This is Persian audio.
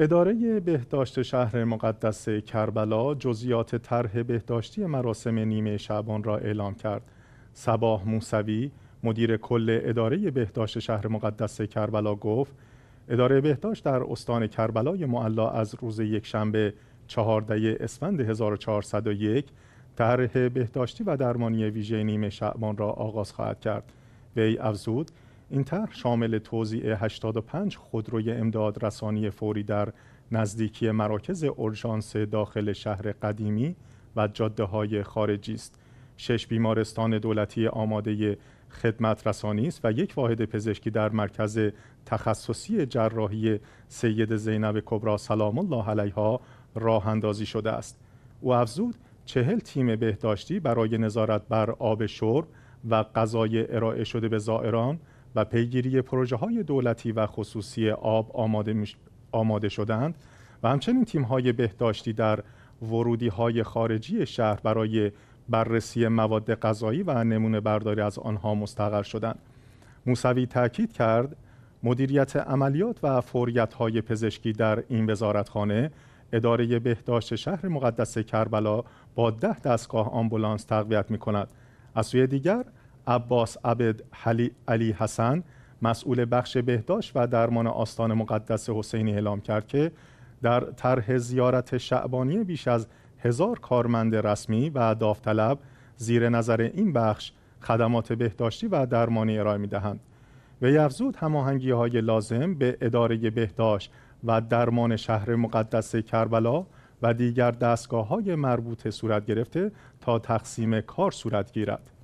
اداره بهداشت شهر مقدس کربلا جزیات طرح بهداشتی مراسم نیمه شعبان را اعلام کرد. سباه موسوی مدیر کل اداره بهداشت شهر مقدس کربلا گفت اداره بهداشت در استان کربلای معلا از روز یکشنبه 14 اسفند 1401 طرح بهداشتی و درمانی ویژه نیمه شعبان را آغاز خواهد کرد. وی افزود این طرح شامل توزیع 85 خودروی امداد رسانی فوری در نزدیکی مراکز اورژانس داخل شهر قدیمی و جاده های خارجی است. شش بیمارستان دولتی آماده خدمت رسانی است و یک واحد پزشکی در مرکز تخصصی جراحی سید زینب کبرا سلام الله علیها راه اندازی شده است. او افزود چهل تیم بهداشتی برای نظارت بر آب شرب و غذای ارائه شده به زائران و پیگیری پروژه های دولتی و خصوصی آب آماده, آماده شدند و همچنین تیم های بهداشتی در ورودی های خارجی شهر برای بررسی مواد غذایی و نمونه برداری از آنها مستقر شدند. موسوی تاکید کرد مدیریت عملیات و فوریت های پزشکی در این وزارتخانه اداره بهداشت شهر مقدس کربلا با ده دستگاه آمبولانس تقویت می کند. از سوی دیگر عباس عبد علی حسن مسئول بخش بهداشت و درمان آستان مقدس حسینی اعلام کرد که در طرح زیارت شعبانی بیش از هزار کارمند رسمی و داوطلب زیر نظر این بخش خدمات بهداشتی و درمانی ارائه میدهند و افزود هماهنگی های لازم به اداره بهداشت و درمان شهر مقدس کربلا و دیگر دستگاه های مربوطه صورت گرفته تا تقسیم کار صورت گیرد